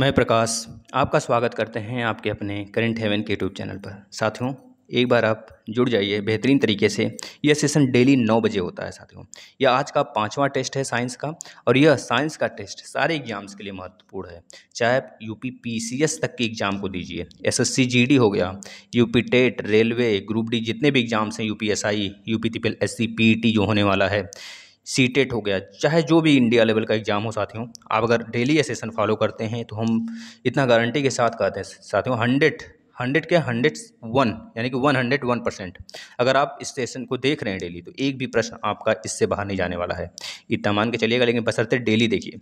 मैं प्रकाश आपका स्वागत करते हैं आपके अपने करंट हेवन के यूट्यूब चैनल पर साथियों एक बार आप जुड़ जाइए बेहतरीन तरीके से यह सेशन डेली नौ बजे होता है साथियों यह आज का पांचवा टेस्ट है साइंस का और यह साइंस का टेस्ट सारे एग्जाम्स के लिए महत्वपूर्ण है चाहे आप U P P C S तक के एग्जाम को दीजिए S S C G D हो गया U P TET railway group D जितने भी एग्जाम्स हैं U P S I U P T P L S C P E T जो होने वाला है सीटेट हो गया चाहे जो भी इंडिया लेवल का एग्ज़ाम हो साथियों आप अगर डेली ये सेशन फॉलो करते हैं तो हम इतना गारंटी के साथ कहते हैं साथियों हंड्रेड हंड्रेड के हंड्रेड वन यानी कि वन हंड्रेड वन परसेंट अगर आप इस सेशन को देख रहे हैं डेली तो एक भी प्रश्न आपका इससे बाहर नहीं जाने वाला है इतना मान के चलिएगा लेकिन बसरते डेली देखिए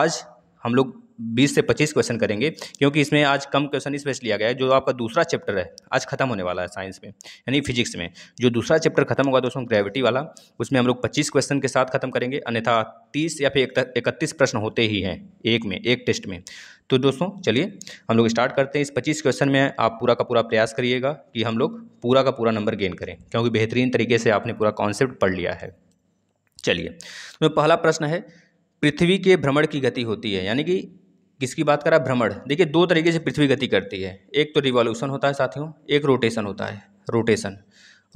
आज हम लोग बीस से पच्चीस क्वेश्चन करेंगे क्योंकि इसमें आज कम क्वेश्चन इस वजह लिया गया है जो आपका दूसरा चैप्टर है आज खत्म होने वाला है साइंस में यानी फिजिक्स में जो दूसरा चैप्टर खत्म होगा दोस्तों ग्रेविटी वाला उसमें हम लोग पच्चीस क्वेश्चन के साथ खत्म करेंगे अन्यथा तीस या फिर इकतीस प्रश्न होते ही हैं एक में एक टेस्ट में तो दोस्तों चलिए हम लोग स्टार्ट करते हैं इस पच्चीस क्वेश्चन में आप पूरा का पूरा प्रयास करिएगा कि हम लोग पूरा का पूरा नंबर गेन करें क्योंकि बेहतरीन तरीके से आपने पूरा कॉन्सेप्ट पढ़ लिया है चलिए तो पहला प्रश्न है पृथ्वी के भ्रमण की गति होती है यानी कि किसकी बात करा भ्रमण देखिए दो तरीके से पृथ्वी गति करती है एक तो रिवॉल्यूशन होता है साथियों एक रोटेशन होता है रोटेशन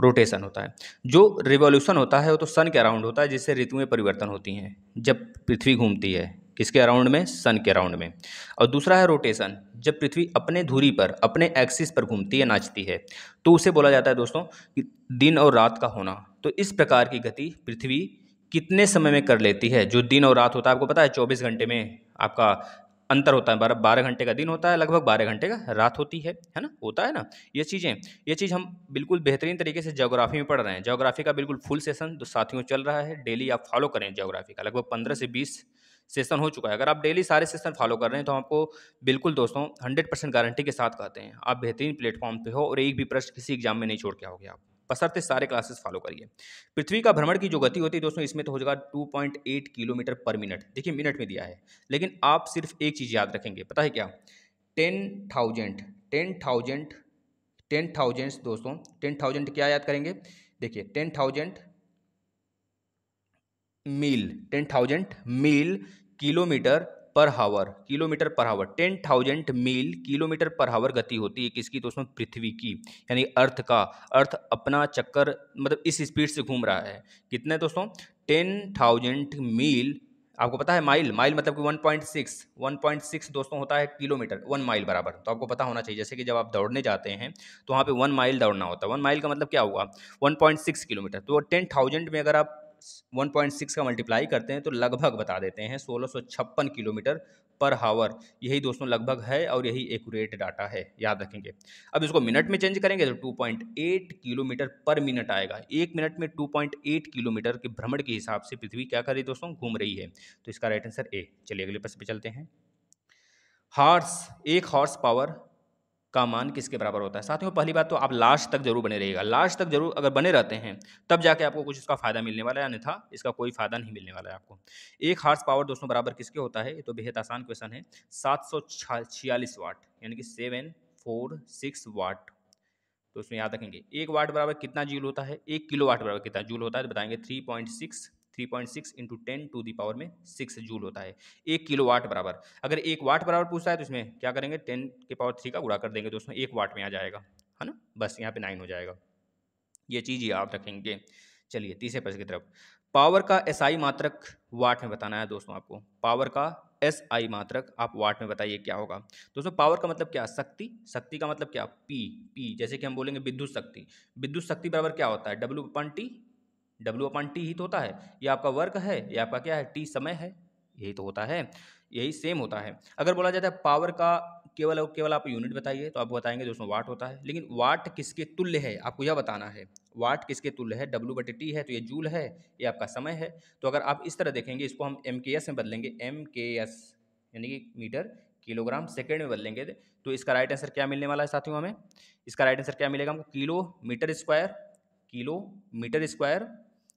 रोटेशन होता है जो रिवॉल्यूशन होता है वो तो सन के अराउंड होता है जिससे ऋतुएं परिवर्तन होती हैं जब पृथ्वी घूमती है किसके अराउंड में सन के अराउंड में और दूसरा है रोटेशन जब पृथ्वी अपने धुरी पर अपने एक्सिस पर घूमती है नाचती है तो उसे बोला जाता है दोस्तों कि दिन और रात का होना तो इस प्रकार की गति पृथ्वी कितने समय में कर लेती है जो दिन और रात होता है आपको पता है चौबीस घंटे में आपका अंतर होता है बारह बारह घंटे का दिन होता है लगभग बारह घंटे का रात होती है है ना होता है ना ये चीज़ें ये चीज़ हम बिल्कुल बेहतरीन तरीके से जोग्राफी में पढ़ रहे हैं जोग्राफी का बिल्कुल फुल सेशन जो साथियों चल रहा है डेली आप फॉलो करें जोग्राफी का लगभग पंद्रह से बीस सेशन हो चुका है अगर आप डेली सारे सेशन फॉलो कर रहे हैं तो आपको बिल्कुल दोस्तों हंड्रेड परसेंट गारंटी के साथ कहते हैं आप बेहतरीन प्लेटफॉर्म पर हो और एक भी प्रश्न किसी एग्जाम में नहीं छोड़ के आओगे आप बसरते सारे क्लासेस फॉलो करिए पृथ्वी का भ्रमण की जो गति होती है दोस्तों इसमें तो हो जाएगा 2.8 किलोमीटर पर मिनट देखिए मिनट में दिया है लेकिन आप सिर्फ एक चीज़ याद रखेंगे पता है क्या ten thousand ten thousand ten thousands दोस्तों टेन थाउजेंड क्या याद करेंगे देखिए टेन थाउजेंड मील टेन थाउजेंड मील kilometre per hour kilometre per hour ten thousand मील किलोमीटर पर हावर गति होती है किसकी दोस्तों पृथ्वी की यानी अर्थ का अर्थ अपना चक्कर मतलब इस स्पीड से घूम रहा है कितने दोस्तों टेन थाउजेंड मील आपको पता है माइल माइल मतलब कि 1.6 1.6 दोस्तों होता है किलोमीटर वन माइल बराबर तो आपको पता होना चाहिए जैसे कि जब आप दौड़ने जाते हैं तो वहाँ पे वन माइल दौड़ना होता है वन माइल का मतलब क्या हुआ 1.6 किलोमीटर तो टेन थाउजेंड में अगर आप वन पॉइंट सिक्स का मल्टीप्लाई करते हैं तो लगभग बता देते हैं सोलह सौ छप्पन किलोमीटर पर हावर यही दोस्तों लगभग है और यही एकूरेट डाटा है याद रखेंगे अब इसको मिनट में चेंज करेंगे तो 2.8 किलोमीटर पर मिनट आएगा एक मिनट में 2.8 किलोमीटर के भ्रमण के हिसाब से पृथ्वी क्या कर रही है दोस्तों घूम रही है तो इसका राइट आंसर ए चलिए अगले प्रश्न पे चलते हैं हार्स एक हॉर्स पावर का मान किसके बराबर होता है साथियों पहली बात तो आप लास्ट तक जरूर बने रहिएगा लास्ट तक जरूर अगर बने रहते हैं तब जाके आपको कुछ इसका फ़ायदा मिलने वाला है अन्यथा इसका कोई फ़ायदा नहीं मिलने वाला है आपको एक हार्स पावर दोस्तों बराबर किसके होता है ये तो बेहद आसान क्वेश्चन है सात सौ छियालीस वाट यानी कि सेवन फोर सिक्स वाट तो उसमें याद रखेंगे एक वाट बराबर कितना जूल होता है एक किलो वाट बराबर कितना जूल होता है तो बताएंगे three point six three point six into ten to the power में सिक्स जूल होता है एक किलो वाट बराबर अगर एक वाट बराबर पूछता है तो इसमें क्या करेंगे टेन के पावर थ्री का गुड़ा कर देंगे तो उसमें एक वाट में आ जाएगा है ना बस यहाँ पे नाइन हो जाएगा ये चीज़ ही आप रखेंगे चलिए तीसरे प्रश्न की तरफ पावर का एस आई मात्रक वाट में बताना है दोस्तों आपको पावर का एस आई मात्रक आप वाट में बताइए क्या होगा दोस्तों पावर का मतलब क्या शक्ति शक्ति का मतलब क्या पी पी जैसे कि हम बोलेंगे विद्युत शक्ति विद्युत शक्ति बराबर क्या होता है W upon T W upon T ही तो होता है ये आपका वर्क है ये आपका क्या है टी समय है यही तो होता है यही सेम होता है अगर बोला जाता है पावर का केवल और केवल आप यूनिट बताइए तो आप बताएंगे दोस्तों वाट होता है लेकिन वाट किसके तुल्य है आपको यह बताना है वाट किसके तुल्य है डब्ल्यू बटे टी है तो ये जूल है ये आपका समय है तो अगर आप इस तरह देखेंगे इसको हम एम के एस में बदलेंगे एम के एस यानी कि मीटर किलोग्राम सेकेंड में बदलेंगे तो इसका राइट आंसर क्या मिलने वाला है साथियों हमें इसका राइट आंसर क्या मिलेगा हमको kilometre square kilometre square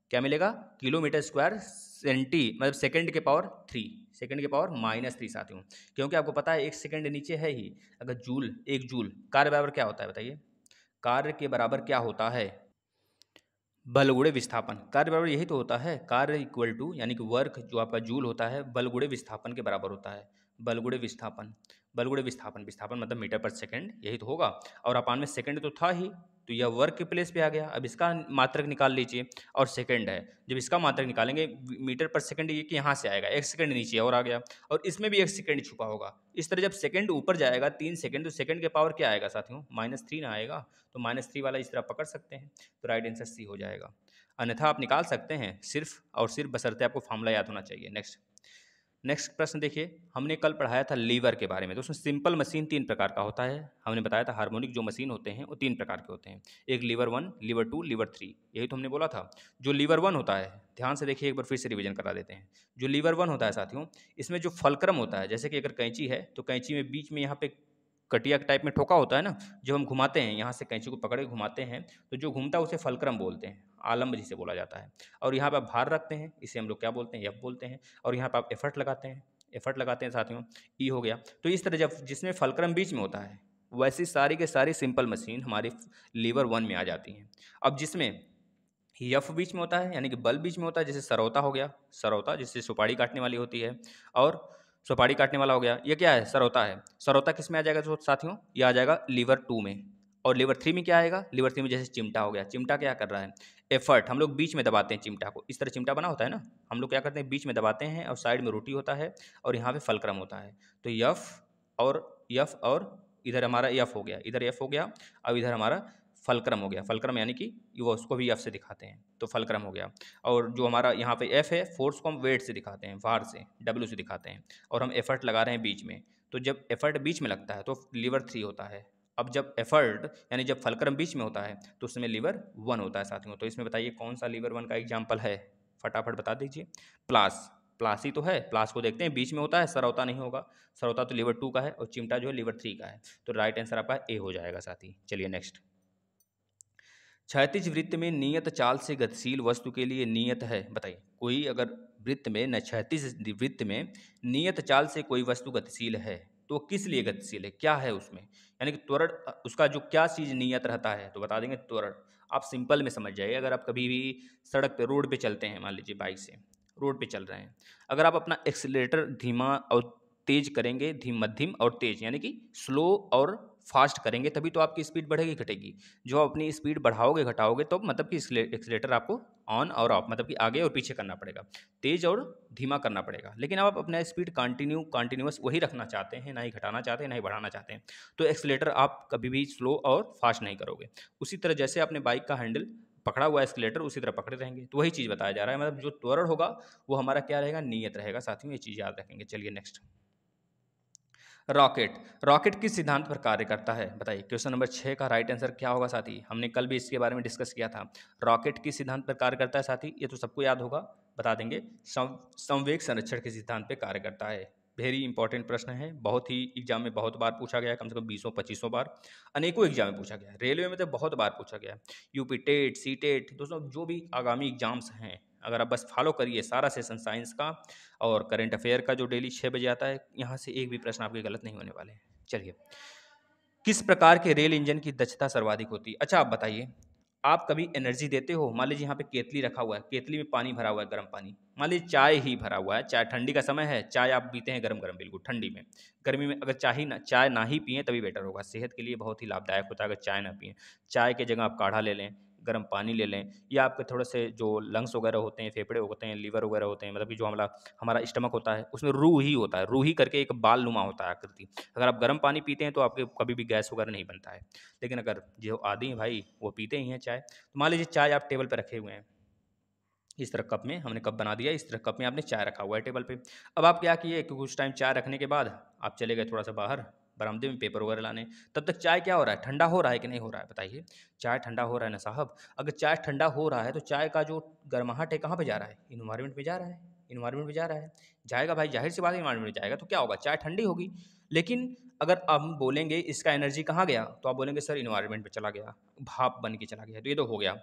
क्या मिलेगा किलोमीटर स्क्वायर सेंटी मतलब सेकंड के पावर थ्री सेकंड के पावर माइनस थ्री साथियों क्योंकि आपको पता है एक सेकंड नीचे है ही अगर जूल एक जूल कार्य बराबर क्या होता है बताइए कार्य के बराबर क्या होता है बलगुड़े विस्थापन कार्य बराबर यही तो होता है कार्य इक्वल टू यानी कि वर्क जो आपका जूल होता है बलगुड़े विस्थापन के बराबर होता है बलगुड़े विस्थापन बलगुड़े विस्थापन विस्थापन मतलब मीटर पर सेकेंड यही तो होगा और अपान में सेकेंड तो था ही तो यह वर्क के प्लेस पे आ गया अब इसका मात्रक निकाल लीजिए और सेकंड है जब इसका मात्रक निकालेंगे मीटर पर सेकंड ये कि यहाँ से आएगा एक सेकंड नीचे और आ गया और इसमें भी एक सेकंड छुपा होगा इस तरह जब सेकंड ऊपर जाएगा तीन सेकंड तो सेकंड के पावर क्या आएगा साथियों माइनस थ्री ना आएगा तो माइनस थ्री वाला इस तरह पकड़ सकते हैं तो राइट आंसर सी हो जाएगा अन्यथा आप निकाल सकते हैं सिर्फ और सिर्फ बसरते आपको फार्मूला याद होना चाहिए नेक्स्ट नेक्स्ट प्रश्न देखिए हमने कल पढ़ाया था लीवर के बारे में दोस्तों सिंपल मशीन तीन प्रकार का होता है हमने बताया था हार्मोनिक जो मशीन होते हैं वो तीन प्रकार के होते हैं एक lever one lever two lever three यही तो हमने बोला था जो लीवर वन होता है ध्यान से देखिए एक बार फिर से रिविजन करा देते हैं जो लीवर वन होता है साथियों इसमें जो फलक्रम होता है जैसे कि अगर कैंची है तो कैंची में बीच में यहाँ पे कटिया टाइप में ठोका होता है ना जब हम घुमाते हैं यहाँ से कैंची को पकड़ के घुमाते हैं तो जो घूमता है उसे फलक्रम बोलते हैं आलम्ब जिसे बोला जाता है और यहाँ पर आप भार रखते हैं इसे हम लोग क्या बोलते हैं यफ़ बोलते हैं और यहाँ पर आप एफर्ट लगाते हैं एफर्ट लगाते हैं साथियों ई हो गया तो इस तरह जब जिसमें फलक्रम बीच में होता है वैसी सारी के सारी सिंपल मशीन हमारी लीवर वन में आ जाती हैं अब जिसमें यफ बीच में होता है यानी कि बल बीच में होता है जैसे सरौता हो गया सरौता जिससे सुपारी काटने वाली होती है और सुपारी काटने वाला हो गया ये क्या है सरौता है सरौता किस में आ जाएगा साथियों ये आ जाएगा लीवर टू में और लेवर थ्री में क्या आएगा लेवर थ्री में जैसे चिमटा हो गया चिमटा क्या कर रहा है एफर्ट हम लोग बीच में दबाते हैं चिमटा को इस तरह चिमटा बना होता है ना हम लोग क्या करते हैं बीच में दबाते हैं और साइड में रोटी होता है और यहाँ पे फलक्रम होता है तो यफ और यफ और इधर हमारा यफ हो गया इधर यफ हो गया अब इधर हमारा फलक्रम हो गया फलक्रम यानी कि वो उसको भी एफ से दिखाते हैं तो फलक्रम हो गया और जो हमारा यहाँ पे एफ है फोर्स को हम वेट से दिखाते हैं वार से डब्ल्यू से दिखाते हैं और हम एफर्ट लगा रहे हैं बीच में तो जब एफर्ट बीच में लगता है तो लीवर थ्री होता है अब जब एफर्ट यानी जब फलक्रम बीच में होता है तो उसमें लीवर वन होता है साथियों तो इसमें बताइए कौन सा लीवर वन का एग्जाम्पल है फटाफट बता दीजिए प्लास प्लास ही तो है प्लास को देखते हैं बीच में होता है सरौता नहीं होगा सरौता तो लीवर टू का है और चिमटा जो है लीवर थ्री का है तो राइट आंसर आपका ए हो जाएगा साथी चलिए नेक्स्ट क्षैतिज वृत्त में नियत चाल से गतिशील वस्तु के लिए नियत है बताइए कोई अगर वृत्त में न क्षैतिज वृत्त में नियत चाल से कोई वस्तु गतिशील है तो किस लिए गतिशील है क्या है उसमें यानी कि त्वरण उसका जो क्या चीज़ नियत रहता है तो बता देंगे त्वरण आप सिंपल में समझ जाइए अगर आप कभी भी सड़क पे रोड पे चलते हैं मान लीजिए बाइक से रोड पे चल रहे हैं अगर आप अपना एक्सीटर धीमा और तेज करेंगे धीम मध्यम और तेज यानी कि स्लो और फास्ट करेंगे तभी तो आपकी स्पीड बढ़ेगी घटेगी जो अपनी स्पीड बढ़ाओगे घटाओगे तो मतलब कि एक्सलेटर आपको ऑन और ऑफ मतलब कि आगे और पीछे करना पड़ेगा तेज़ और धीमा करना पड़ेगा लेकिन आप अपना स्पीड कंटिन्यू कंटिन्यूस वही रखना चाहते हैं ना ही घटाना चाहते हैं ना ही बढ़ाना चाहते हैं तो एक्सलेटर आप कभी भी स्लो और फास्ट नहीं करोगे उसी तरह जैसे आपने बाइक का हैंडल पकड़ा हुआ एक्सीटर उसी तरह पकड़े रहेंगे तो वही चीज़ बताया जा रहा है मतलब जो त्वरण होगा वो हमारा क्या रहेगा नियत रहेगा साथ में ये चीज़ याद रखेंगे चलिए नेक्स्ट रॉकेट रॉकेट किस सिद्धांत पर कार्य करता है बताइए क्वेश्चन नंबर छः का राइट आंसर क्या होगा साथी हमने कल भी इसके बारे में डिस्कस किया था रॉकेट किस सिद्धांत पर कार्य करता है साथी ये तो सबको याद होगा बता देंगे संवेग संरक्षण के सिद्धांत पर कार्य करता है वेरी इंपॉर्टेंट प्रश्न है बहुत ही एग्जाम में बहुत बार पूछा गया कम से कम बीसों पच्चीसों बार अनेकों एग्जाम में पूछा गया रेलवे में तो बहुत बार पूछा गया यूपी टेट सी टेट दोस्तों जो भी आगामी एग्जाम्स हैं अगर आप बस फॉलो करिए सारा सेशन साइंस का और करेंट अफेयर का जो डेली छः बजे आता है यहाँ से एक भी प्रश्न आपके गलत नहीं होने वाले हैं चलिए किस प्रकार के रेल इंजन की दक्षता सर्वाधिक होती है अच्छा आप बताइए आप कभी एनर्जी देते हो मान लीजिए यहाँ पे केतली रखा हुआ है केतली में पानी भरा हुआ है गर्म पानी मान लीजिए चाय ही भरा हुआ है चाय ठंडी का समय है चाय आप पीते हैं गर्म गर्म बिल्कुल ठंडी में गर्मी में अगर चाय ना चाय ना ही पिए तभी बेटर होगा सेहत के लिए बहुत ही लाभदायक होता है अगर चाय ना पिए चाय की जगह आप काढ़ा ले लें गर्म पानी ले लें या आपके थोड़े से जो लंग्स वगैरह होते हैं फेफड़े होते हैं लीवर वगैरह होते हैं मतलब कि जो हमारा हमारा स्टमक होता है उसमें रूह ही होता है रूह ही करके एक बाल नुमा होता है आकृति अगर आप गर्म पानी पीते हैं तो आपके कभी भी गैस वगैरह नहीं बनता है लेकिन अगर जो आदि भाई वो पीते ही हैं चाय तो मान लीजिए चाय आप टेबल पर रखे हुए हैं इस तरह कप में हमने कप बना दिया इस तरह कप में आपने चाय रखा हुआ है टेबल पे अब आप क्या किए कि कुछ टाइम चाय रखने के बाद आप चले गए थोड़ा सा बाहर बरामदे में पेपर वगैरह लाने तब तक चाय क्या हो रहा है ठंडा हो रहा है कि नहीं हो रहा है बताइए चाय ठंडा हो रहा है ना साहब अगर चाय ठंडा हो रहा है तो चाय का जो गर्माहट है कहाँ पर जा रहा है इन्वायरमेंट में जा रहा है इन्वायरमेंट में जा रहा है जाएगा भाई जाहिर सी बात इन्वायरमेंट में जाएगा तो क्या होगा चाय ठंडी होगी लेकिन अगर हम बोलेंगे इसका एनर्जी कहाँ गया तो आप बोलेंगे सर इन्वायरमेंट पे चला गया भाप बन के चला गया तो ये तो हो गया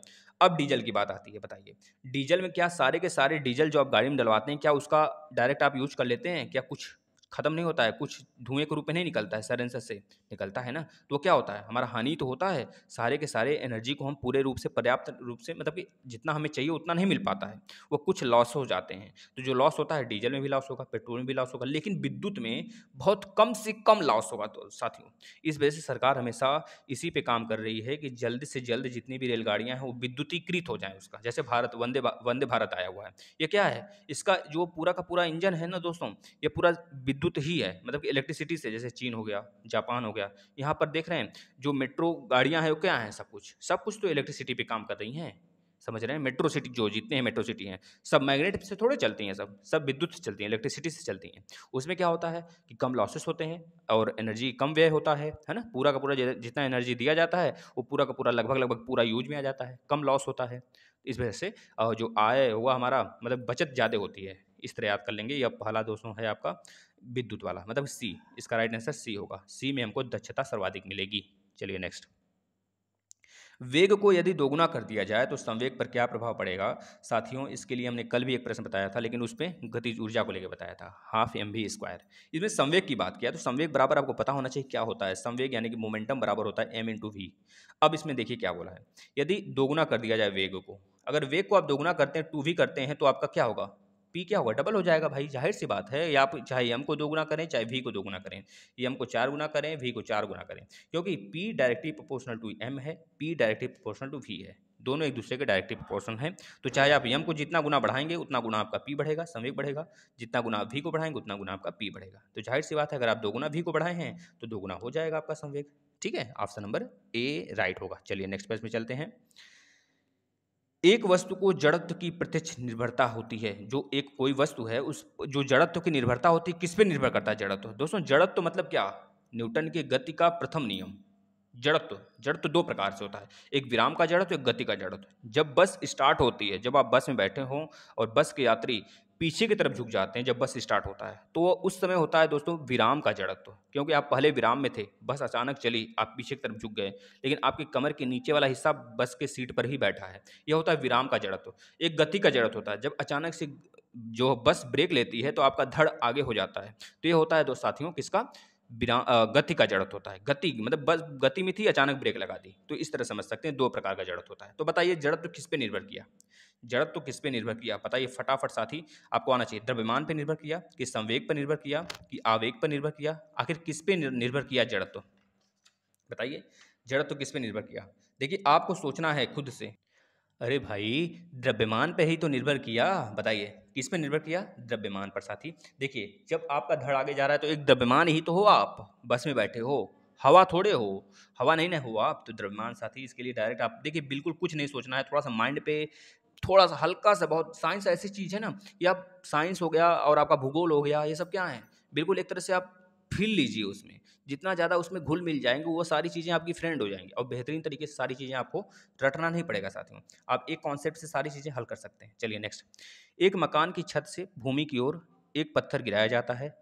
अब डीजल की बात आती है बताइए डीजल में क्या सारे के सारे डीजल जो आप गाड़ी में डलवाते हैं क्या उसका डायरेक्ट आप यूज कर लेते हैं क्या कुछ ख़त्म नहीं होता है कुछ धुएं के रूप में नहीं निकलता है सरेंसर से निकलता है ना तो क्या होता है हमारा हानि तो होता है सारे के सारे एनर्जी को हम पूरे रूप से पर्याप्त रूप से मतलब कि जितना हमें चाहिए उतना नहीं मिल पाता है वो कुछ लॉस हो जाते हैं तो जो लॉस होता है डीजल में भी लॉस होगा पेट्रोल में भी लॉस होगा लेकिन विद्युत में बहुत कम से कम लॉस होगा तो साथियों इस वजह से सरकार हमेशा इसी पे काम कर रही है कि जल्द से जल्द जितनी भी रेलगाड़ियाँ हैं वो विद्युतीकृत हो जाएँ उसका जैसे भारत वंदे वंदे भारत आया हुआ है ये क्या है इसका जो पूरा का पूरा इंजन है ना दोस्तों ये पूरा विद्युत ही है मतलब कि इलेक्ट्रिसिटी से जैसे चीन हो गया जापान हो गया यहाँ पर देख रहे हैं जो मेट्रो गाड़ियाँ हैं वो क्या हैं सब कुछ सब कुछ तो इलेक्ट्रिसिटी पे काम कर रही हैं समझ रहे हैं मेट्रो सिटी जो जितने हैं मेट्रो सिटी हैं सब मैग्नेट से थोड़े चलती हैं सब सब विद्युत से चलती हैं इलेक्ट्रिसिटी से चलती हैं उसमें क्या होता है कि कम लॉसेस होते हैं और एनर्जी कम व्यय होता है है ना पूरा का पूरा जितना एनर्जी दिया जाता है वो पूरा का पूरा लगभग लगभग पूरा यूज में आ जाता है कम लॉस होता है इस वजह से जो आय हुआ हमारा मतलब बचत ज़्यादा होती है इस तरह याद कर लेंगे यह पहला दोस्तों है आपका विद्युत वाला मतलब सी इसका राइट आंसर सी होगा सी में हमको दक्षता सर्वाधिक मिलेगी चलिए नेक्स्ट वेग को यदि दोगुना कर दिया जाए तो संवेग पर क्या प्रभाव पड़ेगा साथियों इसके लिए हमने कल भी एक प्रश्न बताया था लेकिन उस पर गतिज ऊर्जा को लेकर बताया था हाफ एम वी स्क्वायर इसमें संवेग की बात किया तो संवेग बराबर आपको पता होना चाहिए क्या होता है संवेग यानी कि मोमेंटम बराबर होता है एम इंटू वी अब इसमें देखिए क्या बोला है यदि दोगुना कर दिया जाए वेग को अगर वेग को आप दोगुना करते हैं टू वी करते हैं तो आपका क्या होगा पी क्या होगा डबल हो जाएगा भाई जाहिर सी बात है या आप चाहे एम को दो गुना करें चाहे वी को दो गुना करें एम को चार गुना करें वी को चार गुना करें क्योंकि P directly proportional to M है P directly proportional to V है दोनों एक दूसरे के डायरेक्टली प्रोपोर्शन है तो चाहे आप यम को जितना गुना बढ़ाएंगे उतना गुना आपका पी बढ़ेगा संवेग बढ़ेगा जितना गुना वी भी को बढ़ाएंगे उतना गुना आपका पी बढ़ेगा तो जाहिर सी बात है अगर आप दो गुना भी को बढ़ाए हैं तो दो गुना हो जाएगा आपका संवेग ठीक है ऑप्शन नंबर ए राइट होगा चलिए नेक्स्ट प्रश्न में चलते हैं एक वस्तु को जड़त्व की प्रत्यक्ष निर्भरता होती है जो एक कोई वस्तु है उस जो जड़त्व की निर्भरता होती है किस पे निर्भर करता है जड़त्व दोस्तों जड़त्व मतलब क्या न्यूटन के गति का प्रथम नियम जड़त्व जड़त्व दो प्रकार से होता है एक विराम का जड़त्व एक गति का जड़त्व जब बस स्टार्ट होती है जब आप बस में बैठे हों और बस के यात्री पीछे की तरफ झुक जाते हैं जब बस स्टार्ट होता है तो उस समय होता है दोस्तों विराम का जड़त्व क्योंकि आप पहले विराम में थे बस अचानक चली आप पीछे की तरफ झुक गए लेकिन आपकी कमर के नीचे वाला हिस्सा बस के सीट पर ही बैठा है यह होता है विराम का जड़त्व एक गति का जड़त्व होता है जब अचानक से जो बस ब्रेक लेती है तो आपका धड़ आगे हो जाता है तो ये होता है दो साथियों किसका गति का जड़त होता है गति मतलब बस गति में थी अचानक ब्रेक लगा दी तो इस तरह समझ सकते हैं दो प्रकार का जड़त होता है तो बताइए जड़त तो किस पे निर्भर किया जड़त तो किस पे निर्भर किया बताइए फटाफट साथी आपको आना चाहिए द्रव्यमान पे निर्भर किया कि संवेग पर निर्भर किया कि आवेग पर निर्भर किया आखिर किस पे निर्भर किया जड़त तो बताइए जड़त तो किस पे निर्भर किया देखिए आपको सोचना है खुद से अरे भाई द्रव्यमान पे ही तो निर्भर किया बताइए किस पर निर्भर किया द्रव्यमान पर साथी देखिए जब आपका धड़ आगे जा रहा है तो एक द्रव्यमान ही तो हो आप बस में बैठे हो हवा थोड़े हो हवा नहीं ना हो आप तो द्रव्यमान साथी इसके लिए डायरेक्ट आप देखिए बिल्कुल कुछ नहीं सोचना है थोड़ा सा माइंड पे थोड़ा सा हल्का सा बहुत साइंस ऐसी चीज़ है ना कि आप साइंस हो गया और आपका भूगोल हो गया ये सब क्या है बिल्कुल एक तरह से आप फील लीजिए उसमें जितना ज़्यादा उसमें घुल मिल जाएंगे वो सारी चीज़ें आपकी फ्रेंड हो जाएंगी और बेहतरीन तरीके से सारी चीज़ें आपको रटना नहीं पड़ेगा साथियों आप एक कॉन्सेप्ट से सारी चीज़ें हल कर सकते हैं चलिए नेक्स्ट एक मकान की छत से भूमि की ओर एक पत्थर गिराया जाता है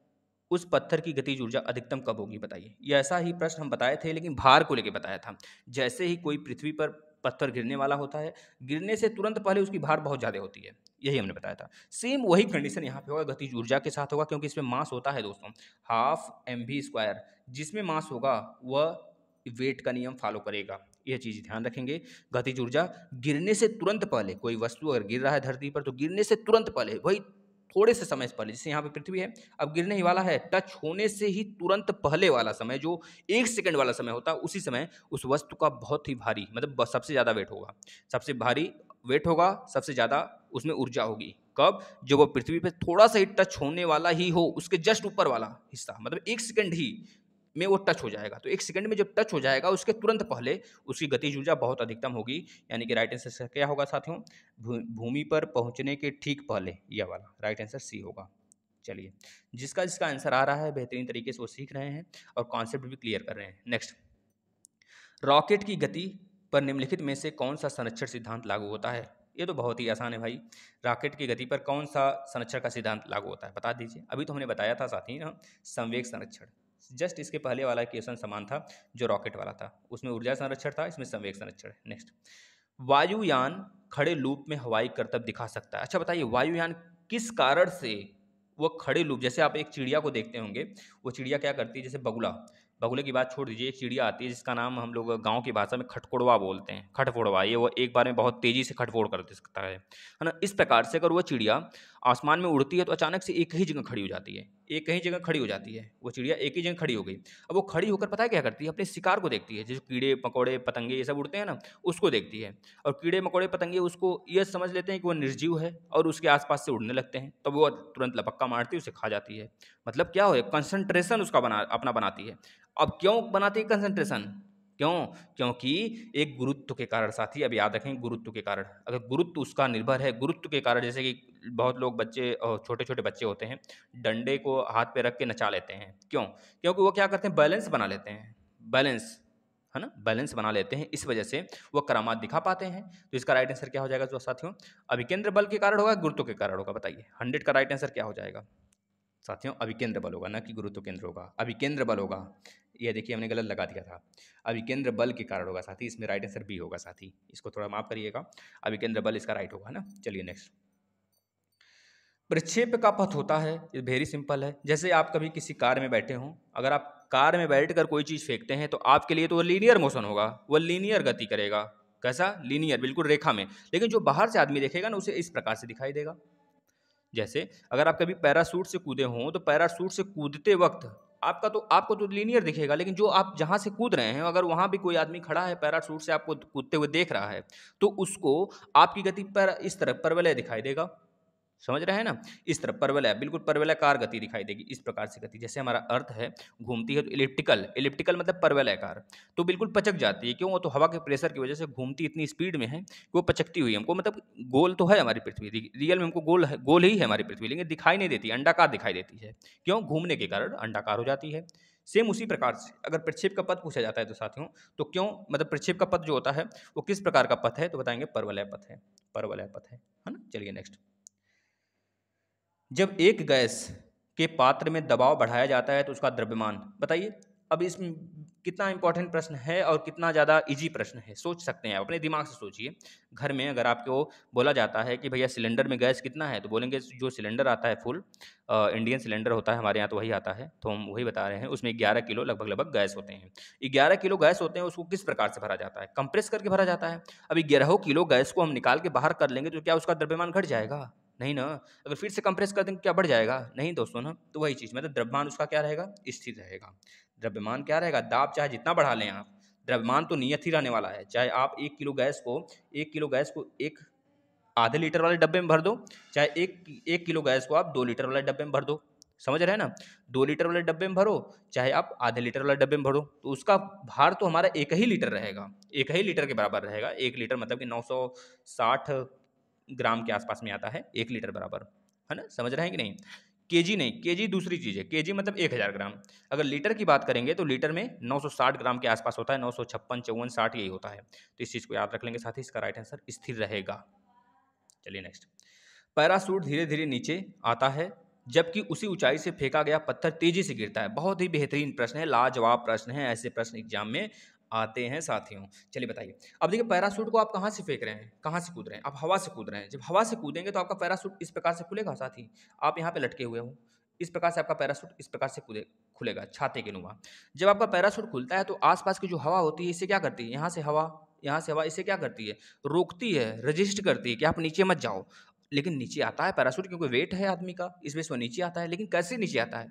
उस पत्थर की गतिज ऊर्जा अधिकतम कब होगी बताइए ये ऐसा ही प्रश्न हम बताए थे लेकिन भार को लेकर बताया था जैसे ही कोई पृथ्वी पर पत्थर गिरने वाला होता है गिरने से तुरंत पहले उसकी भार बहुत ज़्यादा होती है यही हमने बताया था सेम वही कंडीशन यहाँ पे होगा गतिज ऊर्जा के साथ होगा क्योंकि इसमें मास होता है दोस्तों हाफ एम वी स्क्वायर जिसमें मास होगा वह वेट का नियम फॉलो करेगा यह चीज़ ध्यान रखेंगे गतिज ऊर्जा गिरने से तुरंत पहले कोई वस्तु अगर गिर रहा है धरती पर तो गिरने से तुरंत पहले वही थोड़े से समय से पहले जैसे यहाँ पे पृथ्वी है अब गिरने ही वाला है टच होने से ही तुरंत पहले वाला समय जो एक सेकंड वाला समय होता है उसी समय उस वस्तु का बहुत ही भारी मतलब सबसे ज़्यादा वेट होगा सबसे भारी वेट होगा सबसे ज़्यादा उसमें ऊर्जा होगी कब जब वो पृथ्वी पर थोड़ा सा ही टच होने वाला ही हो उसके जस्ट ऊपर वाला हिस्सा मतलब एक सेकंड ही में वो टच हो जाएगा तो एक सेकंड में जब टच हो जाएगा उसके तुरंत पहले उसकी गतिज ऊर्जा बहुत अधिकतम होगी यानी कि राइट आंसर क्या होगा साथियों भूमि पर पहुंचने के ठीक पहले यह वाला राइट आंसर सी होगा चलिए जिसका जिसका आंसर आ रहा है बेहतरीन तरीके से वो सीख रहे हैं और कॉन्सेप्ट भी क्लियर कर रहे हैं नेक्स्ट रॉकेट की गति पर निम्नलिखित में से कौन सा संरक्षण सिद्धांत लागू होता है ये तो बहुत ही आसान है भाई रॉकेट की गति पर कौन सा संरक्षण का सिद्धांत लागू होता है बता दीजिए अभी तो हमने बताया था साथ ही ना संवेग संरक्षण जस्ट इसके पहले वाला क्वेश्चन समान था जो रॉकेट वाला था उसमें ऊर्जा संरक्षण था इसमें संवेक संरक्षण है नेक्स्ट वायुयान खड़े लूप में हवाई करतब दिखा सकता है अच्छा बताइए वायुयान किस कारण से वो खड़े लूप जैसे आप एक चिड़िया को देखते होंगे वो चिड़िया क्या करती है जैसे बगुला बगुले की बात छोड़ दीजिए एक चिड़िया आती है जिसका नाम हम लोग गाँव की भाषा में खटकोड़वा बोलते हैं खटफोड़वा ये वो एक बार में बहुत तेज़ी से खटफोड़ कर सकता है है ना इस प्रकार से अगर वह चिड़िया आसमान में उड़ती है तो अचानक से एक ही जगह खड़ी हो जाती है एक ही जगह खड़ी हो जाती है वो चिड़िया एक ही जगह खड़ी हो गई अब वो खड़ी होकर पता है क्या करती है अपने शिकार को देखती है जैसे कीड़े पकौड़े पतंगे ये सब उड़ते हैं ना उसको देखती है और कीड़े मकोड़े पतंगे उसको ये समझ लेते हैं कि वो निर्जीव है और उसके आसपास से उड़ने लगते हैं तब तो वो तुरंत लपक्का मारती है उसे खा जाती है मतलब क्या हो कंसंट्रेशन उसका बना अपना बनाती है अब क्यों बनाते कंसंट्रेशन क्यों क्योंकि एक गुरुत्व के कारण साथी अब याद रखें गुरुत्व के कारण अगर गुरुत्व उसका निर्भर है गुरुत्व के कारण जैसे कि बहुत लोग बच्चे छोटे छोटे बच्चे होते हैं डंडे को हाथ पे रख के नचा लेते हैं क्यों क्योंकि वो क्या करते हैं बैलेंस बना लेते हैं बैलेंस है ना बैलेंस बना लेते हैं इस वजह से वो करामात दिखा पाते हैं तो इसका राइट आंसर क्या हो जाएगा जो साथियों अभिकेंद्र बल के कारण होगा गुरुत्व के कारण होगा बताइए हंड्रेड का राइट आंसर क्या हो जाएगा साथियों अभिकेंद्र बल होगा न कि गुरुत्व केंद्र होगा अभिकेंद्र बल होगा यह देखिए हमने गलत लगा दिया था अभिकेंद्र बल के कारण होगा साथी इसमें राइट आंसर बी होगा साथी इसको थोड़ा माफ करिएगा अभिकेंद्र बल इसका राइट होगा ना चलिए नेक्स्ट प्रक्षेप का पथ होता है ये वेरी सिंपल है जैसे आप कभी किसी कार में बैठे हों अगर आप कार में बैठ कर कोई चीज़ फेंकते हैं तो आपके लिए तो वह लीनियर मोशन होगा वह लीनियर गति करेगा कैसा लीनियर बिल्कुल रेखा में लेकिन जो बाहर से आदमी देखेगा ना उसे इस प्रकार से दिखाई देगा जैसे अगर आप कभी पैरासूट से कूदे हों तो पैरासूट से कूदते वक्त आपका तो आपको तो लीनियर दिखेगा लेकिन जो आप जहाँ से कूद रहे हैं अगर वहाँ भी कोई आदमी खड़ा है पैरासूट से आपको कूदते हुए देख रहा है तो उसको आपकी गति पर इस तरह परवलय दिखाई देगा समझ रहे हैं ना इस तरह परवलय बिल्कुल परवलयकार गति दिखाई देगी इस प्रकार से गति जैसे हमारा अर्थ है घूमती है तो इलिप्टिकल इलिप्टिकल मतलब परवलयकार तो बिल्कुल पचक जाती है क्यों वो तो हवा के प्रेशर की वजह से घूमती इतनी स्पीड में है कि वो पचकती हुई हमको मतलब गोल तो है हमारी पृथ्वी रियल में हमको गोल है गोल ही है हमारी पृथ्वी लेकिन दिखाई नहीं देती अंडाकार दिखाई देती है क्यों घूमने के कारण अंडाकार हो जाती है सेम उसी प्रकार से अगर प्रक्षेप का पथ पूछा जाता है तो साथियों तो क्यों मतलब प्रक्षेप का पथ जो होता है वो किस प्रकार का पथ है तो बताएंगे परवलय पथ है परवलय पथ है है ना चलिए नेक्स्ट जब एक गैस के पात्र में दबाव बढ़ाया जाता है तो उसका द्रव्यमान बताइए अब इस कितना इंपॉर्टेंट प्रश्न है और कितना ज़्यादा इजी प्रश्न है सोच सकते हैं आप अपने दिमाग से सोचिए घर में अगर आपको बोला जाता है कि भैया सिलेंडर में गैस कितना है तो बोलेंगे जो सिलेंडर आता है फुल आ, इंडियन सिलेंडर होता है हमारे यहाँ तो वही आता है तो हम वही बता रहे हैं उसमें ग्यारह किलो लगभग लगभग गैस होते हैं ग्यारह किलो गैस होते हैं उसको किस प्रकार से भरा जाता है कंप्रेस करके भरा जाता है अब ग्यारहों किलो गैस को हम निकाल के बाहर कर लेंगे तो क्या उसका द्रव्यमान घट जाएगा नहीं ना अगर फिर से कंप्रेस कर देंगे क्या बढ़ जाएगा नहीं दोस्तों ना तो वही चीज़ मतलब द्रव्यमान उसका क्या रहेगा स्थिर रहेगा द्रव्यमान क्या रहेगा दाब चाहे जितना बढ़ा लें आप द्रव्यमान तो नियत ही रहने वाला है चाहे आप एक किलो गैस को एक किलो गैस को एक आधे लीटर वाले डब्बे में भर दो चाहे एक एक किलो गैस को आप दो लीटर वाले डब्बे में भर दो समझ रहे हैं ना दो लीटर वाले डब्बे में भरो चाहे आप आधे लीटर वाले डब्बे में भरो तो उसका भार तो हमारा एक ही लीटर रहेगा एक ही लीटर के बराबर रहेगा एक लीटर मतलब कि नौ सौ साठ ग्राम के आसपास में आता है एक लीटर बराबर है ना समझ रहे हैं कि नहीं केजी नहीं केजी दूसरी चीज़ है केजी मतलब एक हज़ार ग्राम अगर लीटर की बात करेंगे तो लीटर में 960 ग्राम के आसपास होता है नौ सौ छप्पन चौवन साठ यही होता है तो इस चीज़ को याद रख लेंगे साथ ही इसका राइट आंसर स्थिर रहेगा चलिए नेक्स्ट पैरासूट धीरे धीरे नीचे आता है जबकि उसी ऊंचाई से फेंका गया पत्थर तेजी से गिरता है बहुत ही बेहतरीन प्रश्न है लाजवाब प्रश्न है ऐसे प्रश्न एग्जाम में आते हैं साथियों चलिए बताइए अब देखिए पैरासूट को आप कहाँ से फेंक रहे हैं कहाँ से कूद रहे हैं आप हवा से कूद रहे हैं जब हवा से कूदेंगे तो आपका पैरासूट इस प्रकार से खुलेगा साथी आप यहाँ पे लटके हुए हो इस प्रकार से आपका पैरासूट इस प्रकार से कूदे खुलेगा छाते के नुमा जब आपका पैरासूट खुलता है तो आसपास की जो हवा होती है इसे क्या करती है यहाँ से हवा यहाँ से हवा इसे क्या करती है रोकती है रजिस्ट करती है कि आप नीचे मत जाओ लेकिन नीचे आता है पैरासूट क्योंकि वेट है आदमी का इस वजह से नीचे आता है लेकिन कैसे नीचे आता है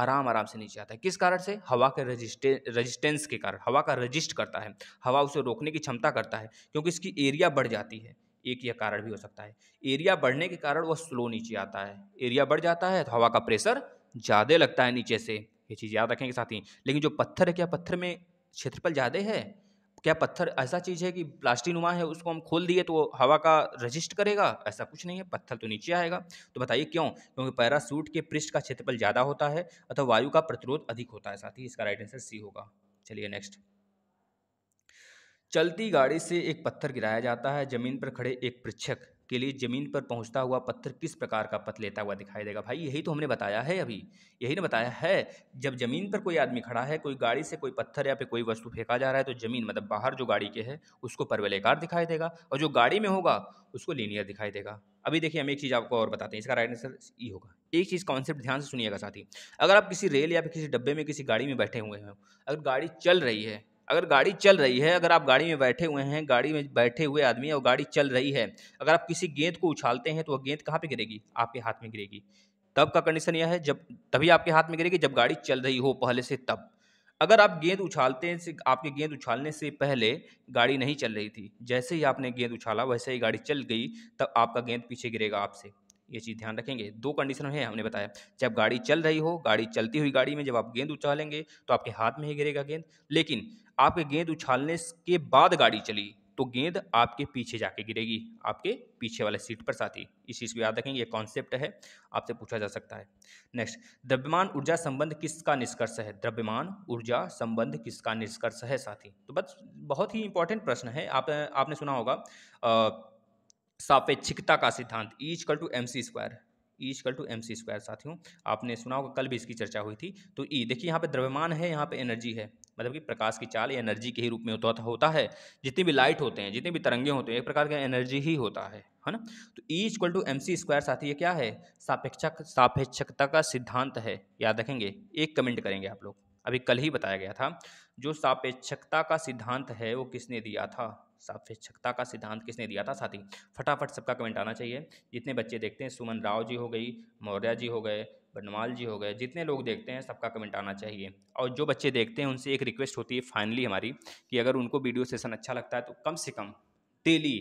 आराम आराम से नीचे आता है किस कारण से हवा के रजिस्टे रजिस्टेंस के कारण हवा का रजिस्ट करता है हवा उसे रोकने की क्षमता करता है क्योंकि इसकी एरिया बढ़ जाती है एक यह कारण भी हो सकता है एरिया बढ़ने के कारण वह स्लो नीचे आता है एरिया बढ़ जाता है तो हवा का प्रेशर ज़्यादा लगता है नीचे से ये चीज़ याद रखेंगे साथ ही लेकिन जो पत्थर है क्या पत्थर में क्षेत्रफल ज़्यादा है क्या पत्थर ऐसा चीज़ है कि प्लास्टिक नुमा है उसको हम खोल दिए तो हवा का रजिस्ट करेगा ऐसा कुछ नहीं है पत्थर तो नीचे आएगा तो बताइए क्यों क्योंकि पैरासूट के पृष्ठ का क्षेत्रफल ज़्यादा होता है अथवा वायु का प्रतिरोध अधिक होता है साथ ही इसका राइट आंसर सी होगा चलिए नेक्स्ट चलती गाड़ी से एक पत्थर गिराया जाता है जमीन पर खड़े एक पृछक के लिए ज़मीन पर पहुंचता हुआ पत्थर किस प्रकार का पथ लेता हुआ दिखाई देगा भाई यही तो हमने बताया है अभी यही ने बताया है जब ज़मीन पर कोई आदमी खड़ा है कोई गाड़ी से कोई पत्थर या फिर कोई वस्तु फेंका जा रहा है तो ज़मीन मतलब बाहर जो गाड़ी के है उसको परवलेकार दिखाई देगा और जो गाड़ी में होगा उसको लीनियर दिखाई देगा अभी देखिए हम एक चीज़ आपको और बताते हैं इसका राइट आंसर ई होगा एक चीज़ कॉन्सेप्ट ध्यान से सुनिएगा साथी अगर आप किसी रेल या फिर किसी डब्बे में किसी गाड़ी में बैठे हुए हैं अगर गाड़ी चल रही है अगर गाड़ी चल रही है अगर आप गाड़ी में बैठे हुए हैं गाड़ी में बैठे हुए आदमी और गाड़ी चल रही है अगर आप किसी गेंद को उछालते हैं तो वह गेंद कहाँ पर गिरेगी आपके हाथ में गिरेगी तब का कंडीशन यह है जब तभी आपके हाथ में गिरेगी जब गाड़ी चल रही हो पहले से तब अगर आप गेंद उछालते हैं से आपके गेंद उछालने से पहले गाड़ी नहीं चल रही थी जैसे ही आपने गेंद उछाला वैसे ही गाड़ी चल गई तब आपका गेंद पीछे गिरेगा आपसे ये चीज़ ध्यान रखेंगे दो कंडीशन है हमने बताया जब गाड़ी चल रही हो गाड़ी चलती हुई गाड़ी में जब आप गेंद उछालेंगे तो आपके हाथ में ही गिरेगा गेंद लेकिन आपके गेंद उछालने के बाद गाड़ी चली तो गेंद आपके पीछे जाके गिरेगी आपके पीछे वाले सीट पर साथी इस चीज़ को याद रखेंगे ये कॉन्सेप्ट है आपसे पूछा जा सकता है नेक्स्ट द्रव्यमान ऊर्जा संबंध किसका निष्कर्ष है द्रव्यमान ऊर्जा संबंध किसका निष्कर्ष है साथी तो बस बहुत ही इंपॉर्टेंट प्रश्न है आप आपने सुना होगा आ, सापेक्षिकता का सिद्धांत e equal to M C square equal to M C square साथियों आपने सुना होगा कल भी इसकी चर्चा हुई थी तो ई e, देखिए यहाँ पे द्रव्यमान है यहाँ पे एनर्जी है मतलब कि प्रकाश की चाल एनर्जी के ही रूप में होता है जितने भी लाइट होते हैं जितने भी तरंगे होते हैं एक प्रकार का एनर्जी ही होता है है ना तो E e equal to M C square साथी ये क्या है सापेक्षक सापेक्षकता का सिद्धांत है याद रखेंगे एक कमेंट करेंगे आप लोग अभी कल ही बताया गया था जो सापेक्षकता का सिद्धांत है वो किसने दिया था सापेक्षकता का सिद्धांत किसने दिया था साथी फटाफट सबका कमेंट आना चाहिए जितने बच्चे देखते हैं सुमन राव जी हो गई मौर्या जी हो गए बनवाल जी हो गए जितने लोग देखते हैं सबका कमेंट आना चाहिए और जो बच्चे देखते हैं उनसे एक रिक्वेस्ट होती है फाइनली हमारी कि अगर उनको वीडियो सेशन अच्छा लगता है तो कम से कम डेली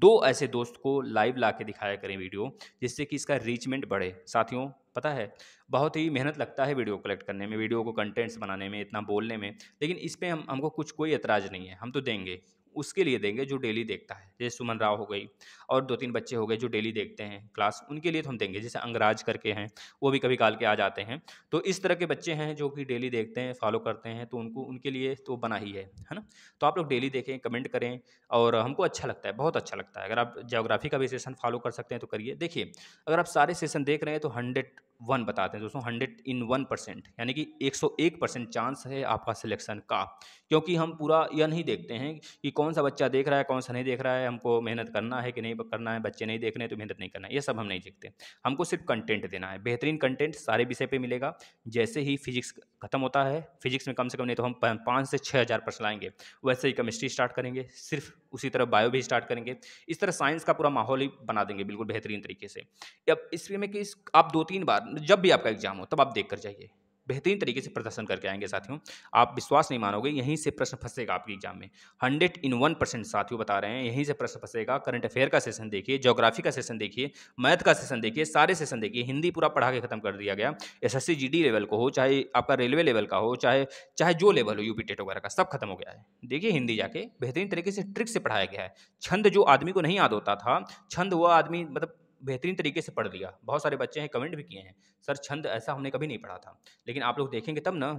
दो ऐसे दोस्त को लाइव ला के दिखाया करें वीडियो जिससे कि इसका रीचमेंट बढ़े साथियों पता है बहुत ही मेहनत लगता है वीडियो कलेक्ट करने में वीडियो को कंटेंट्स बनाने में इतना बोलने में लेकिन इस पर हम हमको कुछ कोई एतराज़ नहीं है हम तो देंगे उसके लिए देंगे जो डेली देखता है जैसे सुमन राव हो गई और दो तीन बच्चे हो गए जो डेली देखते हैं क्लास उनके लिए तो हम देंगे जैसे अंगराज करके हैं वो भी कभी काल के आ जाते हैं तो इस तरह के बच्चे हैं जो कि डेली देखते हैं फॉलो करते हैं तो उनको उनके लिए तो बना ही है है ना तो आप लोग डेली देखें कमेंट करें और हमको अच्छा लगता है बहुत अच्छा लगता है अगर आप जोग्राफी का भी सेशन फॉलो कर सकते हैं तो करिए देखिए अगर आप सारे सेशन देख रहे हैं तो हंड्रेड वन बताते हैं दोस्तों हंड्रेड इन वन परसेंट यानी कि एक सौ एक परसेंट चांस है आपका सिलेक्शन का क्योंकि हम पूरा यह नहीं देखते हैं कि कौन सा बच्चा देख रहा है कौन सा नहीं देख रहा है हमको मेहनत करना है कि नहीं करना है बच्चे नहीं देख रहे तो मेहनत नहीं करना है ये सब हम नहीं देखते हमको सिर्फ कंटेंट देना है बेहतरीन कंटेंट सारे विषय पर मिलेगा जैसे ही फिजिक्स खत्म होता है फिजिक्स में कम से कम नहीं तो हम पाँच से छः हज़ार प्रश्न लाएंगे वैसे ही केमिस्ट्री स्टार्ट करेंगे सिर्फ उसी तरह बायो भी स्टार्ट करेंगे इस तरह साइंस का पूरा माहौल ही बना देंगे बिल्कुल बेहतरीन तरीके से अब इसमें कि आप दो तीन बार जब भी आपका एग्जाम हो तब आप देख कर जाइए बेहतरीन तरीके से प्रदर्शन करके आएंगे साथियों आप विश्वास नहीं मानोगे यहीं से प्रश्न फंसेगा आपके एग्जाम में हंड्रेड इन वन परसेंट साथियों बता रहे हैं यहीं से प्रश्न फंसेगा करंट अफेयर का सेशन देखिए जोग्राफी का सेशन देखिए मैथ का सेशन देखिए सारे सेशन देखिए हिंदी पूरा पढ़ा के खत्म कर दिया गया एस एस लेवल को हो चाहे आपका रेलवे लेवल का हो चाहे चाहे जो लेवल हो यूपी टेट वगैरह का सब खत्म हो गया है देखिए हिंदी जाके बेहतरीन तरीके से ट्रिक से पढ़ाया गया है छंद जो आदमी को नहीं याद होता था छंद वह आदमी मतलब बेहतरीन तरीके से पढ़ लिया बहुत सारे बच्चे हैं कमेंट भी किए हैं सर छंद ऐसा हमने कभी नहीं पढ़ा था लेकिन आप लोग देखेंगे तब ना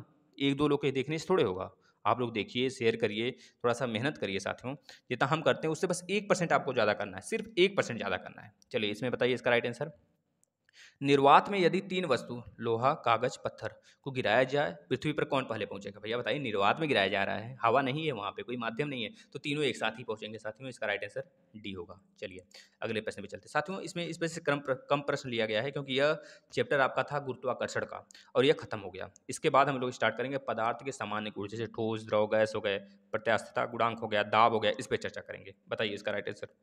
एक दो लोग के देखने से थोड़े होगा आप लोग देखिए शेयर करिए थोड़ा सा मेहनत करिए साथियों जितना हम करते हैं उससे बस एक परसेंट आपको ज़्यादा करना है सिर्फ एक परसेंट ज़्यादा करना है चलिए इसमें बताइए इसका राइट आंसर निर्वात में यदि तीन वस्तु लोहा कागज पत्थर को गिराया जाए पृथ्वी पर कौन पहले पहुंचेगा भैया बताइए निर्वात में गिराया जा रहा है हवा नहीं है वहाँ पे कोई माध्यम नहीं है तो तीनों एक साथ ही पहुंचेंगे साथियों इसका राइट आंसर डी होगा चलिए अगले प्रश्न पे चलते साथियों इसमें इस पर से क्रम कम प्रश्न लिया गया है क्योंकि यह चैप्टर आपका था गुरुत्वाकर्षण का और यह खत्म हो गया इसके बाद हम लोग स्टार्ट करेंगे पदार्थ के सामान्य गुण जैसे ठोस द्रव गैस हो गए प्रत्यास्थता गुणांक हो गया दाब हो गया इस पर चर्चा करेंगे बताइए इसका राइट आंसर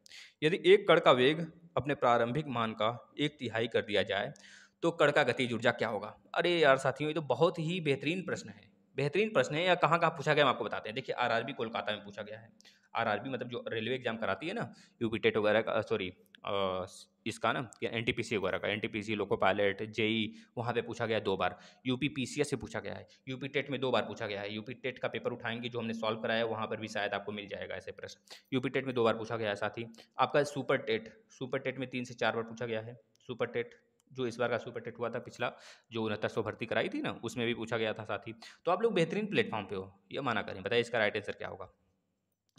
यदि एक कड़ का वेग अपने प्रारंभिक मान का एक तिहाई कर दिया जाए है तो कण का गतिज ऊर्जा क्या होगा अरे यार साथियों ये तो बहुत ही बेहतरीन प्रश्न है बेहतरीन प्रश्न है या कहाँ कहाँ पूछा गया हम आपको बताते हैं देखिए आर कोलकाता में पूछा गया है आर मतलब जो रेलवे एग्जाम कराती है ना यूपी टेट वगैरह का सॉरी इसका ना एन टी वगैरह का N T loco pilot JE वहाँ पे पूछा गया दो बार यू पी से पूछा गया है यूपी टेट में दो बार पूछा गया है यूपी टेट का पेपर उठाएंगे जो हमने सॉल्व कराया है वहाँ पर भी शायद आपको मिल जाएगा ऐसे प्रश्न यूपी टेट में दो बार पूछा गया है साथ ही आपका सुपर टेट सुपर टेट में तीन से चार बार पूछा गया है सुपर टेट जो इस बार का सुपर टेट हुआ था पिछला जो उनहत्तर सौ भर्ती कराई थी ना उसमें भी पूछा गया था साथ ही तो आप लोग बेहतरीन प्लेटफॉर्म पे हो ये माना करें बताइए इसका राइट आंसर क्या होगा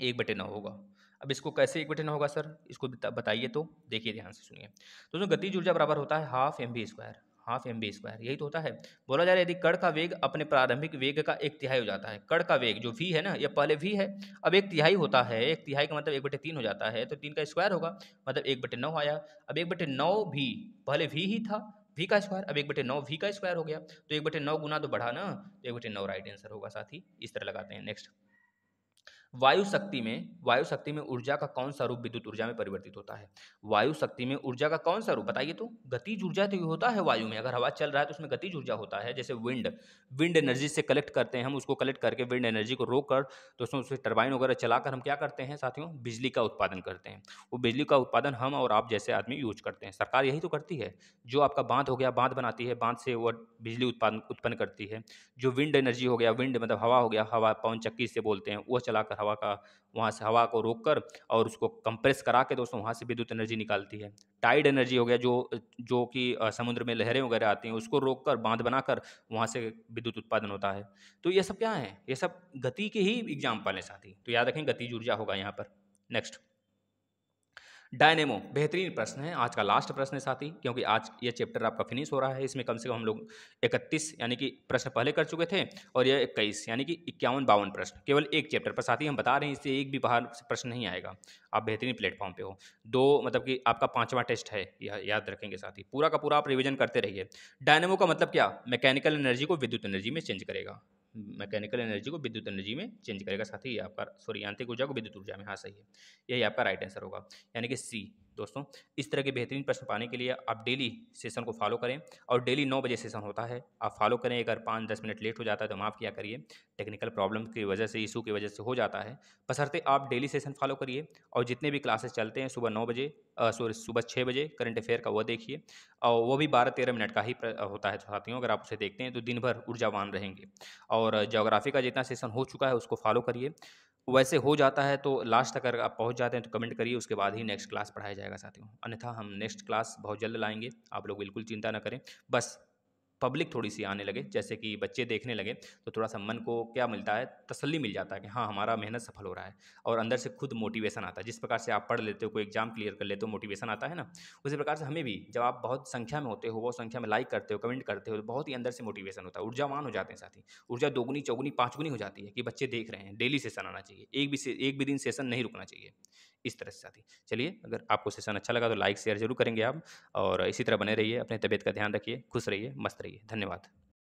एक बटे नौ होगा अब इसको कैसे एक बटे नौ होगा सर इसको बताइए तो देखिए ध्यान से सुनिए दोस्तों गतिज ऊर्जा बराबर होता है half M B square half M B square यही तो होता है बोला जा रहा है यदि कड़ का वेग अपने प्रारंभिक वेग का एक तिहाई हो जाता है कड़ का वेग जो वी है ना ये पहले वी है अब एक तिहाई होता है एक तिहाई का मतलब एक बटे तीन हो जाता है तो तीन का स्क्वायर होगा मतलब एक बटे नौ आया अब एक बटे नौ भी पहले वी ही था वी का स्क्वायर अब एक बटे नौ वी का स्क्वायर हो गया तो एक बटे नौ गुना तो बढ़ा ना तो एक बटे नौ राइट आंसर होगा साथ ही इस तरह लगाते हैं नेक्स्ट वायु शक्ति में वायु शक्ति में ऊर्जा का कौन सा रूप विद्युत ऊर्जा में परिवर्तित होता है वायु शक्ति में ऊर्जा का कौन सा रूप बताइए तो गतिज ऊर्जा तो होता है वायु में अगर हवा चल रहा है तो उसमें गतिज ऊर्जा होता है जैसे विंड विंड एनर्जी से कलेक्ट करते हैं हम उसको कलेक्ट करके विंड एनर्जी को रोक कर तो उसमें उसमें टर्बाइन वगैरह चलाकर हम क्या करते हैं साथियों बिजली का उत्पादन करते हैं वो बिजली का उत्पादन हम और आप जैसे आदमी यूज करते हैं सरकार यही तो करती है जो आपका बांध हो गया बांध बनाती है बांध से वो बिजली उत्पादन उत्पन्न करती है जो विंड एनर्जी हो गया विंड मतलब हवा हो गया हवा पवन चक्की से बोलते हैं वह चलाकर हवा का वहाँ से हवा को रोक कर और उसको कंप्रेस करा के दोस्तों वहाँ से विद्युत एनर्जी निकालती है टाइड एनर्जी हो गया जो जो कि समुद्र में लहरें वगैरह आती हैं उसको रोक कर बांध बनाकर वहाँ से विद्युत उत्पादन होता है तो ये सब क्या है ये सब गति के ही एग्जाम्पल हैं साथ ही तो याद रखें गतिज ऊर्जा होगा यहाँ पर नेक्स्ट डायनेमो बेहतरीन प्रश्न है आज का लास्ट प्रश्न है साथी क्योंकि आज ये चैप्टर आपका फिनिश हो रहा है इसमें कम से कम हम लोग इकतीस यानी कि प्रश्न पहले कर चुके थे और यह इक्कीस यानी कि इक्यावन बावन प्रश्न केवल एक चैप्टर पर साथी हम बता रहे हैं इससे एक भी बाहर प्रश्न नहीं आएगा आप बेहतरीन प्लेटफॉर्म पर हो दो मतलब कि आपका पाँचवा टेस्ट है यह याद रखेंगे साथी पूरा का पूरा आप रिविजन करते रहिए डायनेमो का मतलब क्या मैकेनिकल एनर्जी को विद्युत एनर्जी में चेंज करेगा मैकेनिकल एनर्जी को विद्युत एनर्जी में चेंज करेगा साथ ही आपका सॉरी यांत्रिक ऊर्जा को विद्युत ऊर्जा में हाँ सही है यही आपका राइट आंसर होगा यानी कि सी दोस्तों इस तरह के बेहतरीन प्रश्न पाने के लिए आप डेली सेशन को फॉलो करें और डेली नौ बजे सेशन होता है आप फॉलो करें अगर पाँच दस मिनट लेट हो जाता है तो माफ़ किया करिए टेक्निकल प्रॉब्लम की वजह से इशू की वजह से हो जाता है बसरते आप डेली सेशन फॉलो करिए और जितने भी क्लासेस चलते हैं सुबह नौ बजे सॉरी सुबह छः बजे करंट अफेयर का वह देखिए और वो भी बारह तेरह मिनट का ही होता है साथियों अगर आप उसे देखते हैं तो दिन भर ऊर्जावान रहेंगे और जोग्राफी का जितना सेशन हो चुका है उसको फॉलो करिए वैसे हो जाता है तो लास्ट तक अगर आप पहुँच जाते हैं तो कमेंट करिए उसके बाद ही नेक्स्ट क्लास पढ़ाया जाएगा साथियों अन्यथा हम नेक्स्ट क्लास बहुत जल्द लाएंगे आप लोग बिल्कुल चिंता ना करें बस पब्लिक थोड़ी सी आने लगे जैसे कि बच्चे देखने लगे तो थोड़ा सा मन को क्या मिलता है तसल्ली मिल जाता है कि हाँ हमारा मेहनत सफल हो रहा है और अंदर से खुद मोटिवेशन आता है जिस प्रकार से आप पढ़ लेते हो कोई एग्जाम क्लियर कर लेते हो मोटिवेशन आता है ना उसी प्रकार से हमें भी जब आप बहुत संख्या में होते हो बहुत संख्या में लाइक करते हो कमेंट करते हो तो बहुत ही अंदर से मोटिवेशन होता है ऊर्जावान हो जाते हैं साथी ऊर्जा दोगुनी चौगुनी पाँचगुनी हो जाती है कि बच्चे देख रहे हैं डेली सेशन आना चाहिए एक भी एक भी दिन सेशन नहीं रुकना चाहिए इस तरह से साथी चलिए अगर आपको सेशन अच्छा लगा तो लाइक शेयर जरूर करेंगे आप और इसी तरह बने रहिए अपनी तबीयत का ध्यान रखिए खुश रहिए मस्त रहिए धन्यवाद